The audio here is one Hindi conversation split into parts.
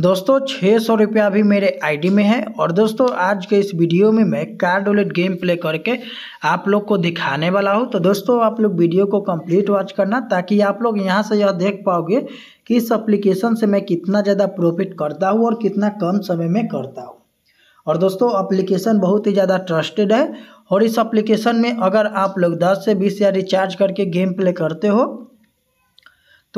दोस्तों छः सौ रुपया अभी मेरे आईडी में है और दोस्तों आज के इस वीडियो में मैं कार्ड वॉलेट गेम प्ले करके आप लोग को दिखाने वाला हूं तो दोस्तों आप लोग वीडियो को कंप्लीट वॉच करना ताकि आप लोग यहां से यह देख पाओगे कि इस एप्लीकेशन से मैं कितना ज़्यादा प्रॉफिट करता हूँ और कितना कम समय में करता हूँ और दोस्तों अप्लीकेशन बहुत ही ज़्यादा ट्रस्टेड है और इस अप्लीकेशन में अगर आप लोग दस से बीस या रिचार्ज करके गेम प्ले करते हो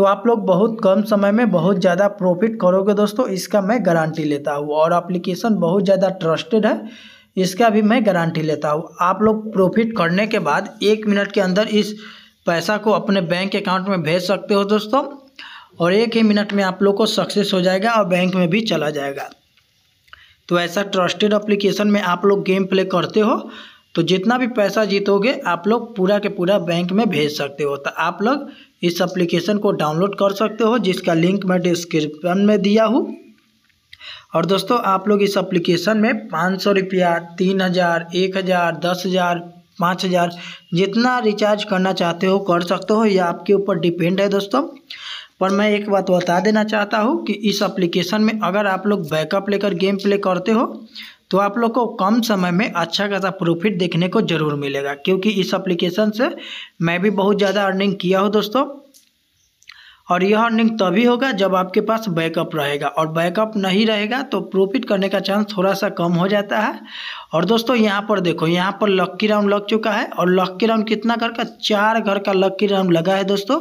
तो आप लोग बहुत कम समय में बहुत ज़्यादा प्रॉफिट करोगे दोस्तों इसका मैं गारंटी लेता हूँ और एप्लीकेशन बहुत ज़्यादा ट्रस्टेड है इसका भी मैं गारंटी लेता हूँ आप लोग प्रॉफिट करने के बाद एक मिनट के अंदर इस पैसा को अपने बैंक अकाउंट में भेज सकते हो दोस्तों और एक ही मिनट में आप लोग को सक्सेस हो जाएगा और बैंक में भी चला जाएगा तो ऐसा ट्रस्टेड एप्लीकेशन में आप लोग गेम प्ले करते हो तो जितना भी पैसा जीतोगे आप लोग पूरा के पूरा बैंक में भेज सकते हो तो आप लोग इस एप्लीकेशन को डाउनलोड कर सकते हो जिसका लिंक मैं डिस्क्रिप्शन में दिया हूँ और दोस्तों आप लोग इस एप्लीकेशन में पाँच सौ रुपया तीन हज़ार एक हज़ार दस हज़ार पाँच हज़ार जितना रिचार्ज करना चाहते हो कर सकते हो यह आपके ऊपर डिपेंड है दोस्तों पर मैं एक बात बता देना चाहता हूँ कि इस एप्लीकेशन में अगर आप लोग बैकअप लेकर गेम प्ले करते हो तो आप लोग को कम समय में अच्छा खासा प्रॉफिट देखने को ज़रूर मिलेगा क्योंकि इस एप्लीकेशन से मैं भी बहुत ज़्यादा अर्निंग किया हूँ दोस्तों और यह अर्निंग तभी होगा जब आपके पास बैकअप रहेगा और बैकअप नहीं रहेगा तो प्रॉफिट करने का चांस थोड़ा सा कम हो जाता है और दोस्तों यहाँ पर देखो यहाँ पर लक्की राउंड लग चुका है और लक्की राउंड कितना घर का चार घर का लक्की राउंड लगा है दोस्तों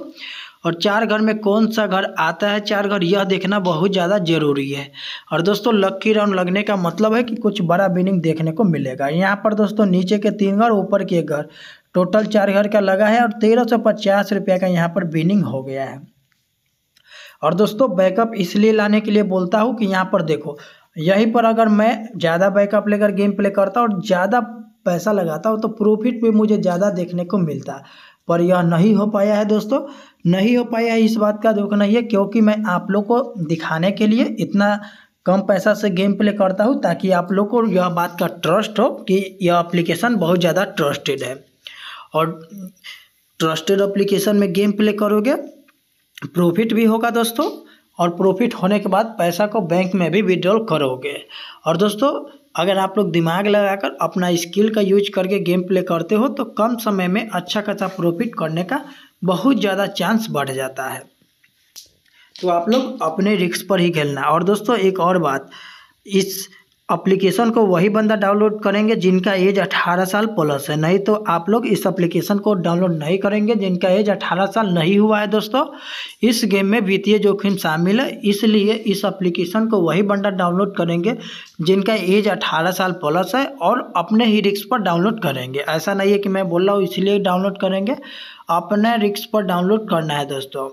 और चार घर में कौन सा घर आता है चार घर यह देखना बहुत ज़्यादा ज़रूरी है और दोस्तों लक्की राउंड लगने का मतलब है कि कुछ बड़ा विनिंग देखने को मिलेगा यहाँ पर दोस्तों नीचे के तीन घर ऊपर के घर टोटल चार घर का लगा है और तेरह सौ पचास रुपये का यहाँ पर विनिंग हो गया है और दोस्तों बैकअप इसलिए लाने के लिए बोलता हूँ कि यहाँ पर देखो यहीं पर अगर मैं ज़्यादा बैकअप लेकर गेम प्ले करता और ज़्यादा पैसा लगाता हूँ तो प्रॉफिट भी मुझे ज़्यादा देखने को मिलता पर यह नहीं हो पाया है दोस्तों नहीं हो पाया है इस बात का दुख नहीं है क्योंकि मैं आप लोग को दिखाने के लिए इतना कम पैसा से गेम प्ले करता हूँ ताकि आप लोग को यह बात का ट्रस्ट हो कि यह एप्लीकेशन बहुत ज़्यादा ट्रस्टेड है और ट्रस्टेड एप्लीकेशन में गेम प्ले करोगे प्रॉफिट भी होगा दोस्तों और प्रॉफिट होने के बाद पैसा को बैंक में भी विड्रॉल करोगे और दोस्तों अगर आप लोग दिमाग लगाकर अपना स्किल का यूज करके गेम प्ले करते हो तो कम समय में अच्छा खासा प्रॉफिट करने का बहुत ज़्यादा चांस बढ़ जाता है तो आप लोग अपने रिक्स पर ही खेलना और दोस्तों एक और बात इस अप्लीकेशन को वही बंदा डाउनलोड करेंगे जिनका एज 18 साल प्लस है नहीं तो आप लोग इस एप्लीकेशन को डाउनलोड नहीं करेंगे जिनका एज 18 साल नहीं हुआ है दोस्तों इस गेम में वित्तीय जोखिम शामिल है इसलिए इस एप्लीकेशन को वही बंदा डाउनलोड करेंगे जिनका एज 18 साल प्लस है और अपने ही रिक्स पर डाउनलोड करेंगे ऐसा नहीं है कि मैं बोल रहा हूँ इसलिए डाउनलोड करेंगे अपने रिक्स पर डाउनलोड करना है दोस्तों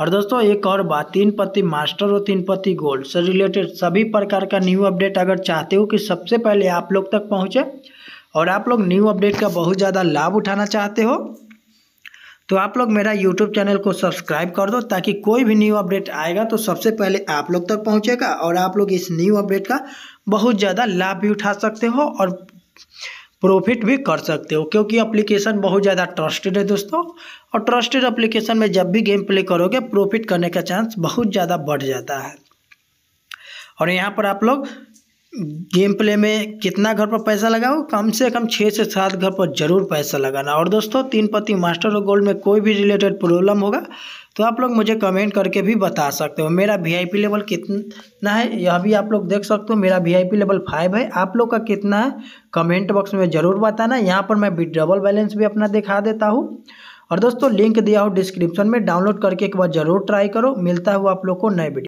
और दोस्तों एक और बात तीन पति मास्टर और तीन पति गोल्ड से रिलेटेड सभी प्रकार का न्यू अपडेट अगर चाहते हो कि सबसे पहले आप लोग तक पहुँचे और आप लोग न्यू अपडेट का बहुत ज़्यादा लाभ उठाना चाहते हो तो आप लोग मेरा यूट्यूब चैनल को सब्सक्राइब कर दो ताकि कोई भी न्यू अपडेट आएगा तो सबसे पहले आप लोग तक पहुंचेगा और आप लोग इस न्यू अपडेट का बहुत ज़्यादा लाभ भी उठा सकते हो और प्रॉफिट भी कर सकते हो क्योंकि एप्लीकेशन बहुत ज़्यादा ट्रस्टेड है दोस्तों और ट्रस्टेड एप्लीकेशन में जब भी गेम प्ले करोगे प्रॉफिट करने का चांस बहुत ज़्यादा बढ़ जाता है और यहाँ पर आप लोग गेम प्ले में कितना घर पर पैसा लगाओ कम से कम छः से सात घर पर जरूर पैसा लगाना और दोस्तों तीन पति मास्टर और गोल्ड में कोई भी रिलेटेड प्रॉब्लम होगा तो आप लोग मुझे कमेंट करके भी बता सकते हो मेरा वी लेवल कितना है यह भी आप लोग देख सकते हो मेरा वी लेवल फाइव है आप लोग का कितना है कमेंट बॉक्स में ज़रूर बताना यहाँ पर मैं विड्रबल बैलेंस भी अपना दिखा देता हूँ और दोस्तों लिंक दिया हो डिस्क्रिप्शन में डाउनलोड करके एक बार ज़रूर ट्राई करो मिलता हुआ आप लोग को नए वीडियो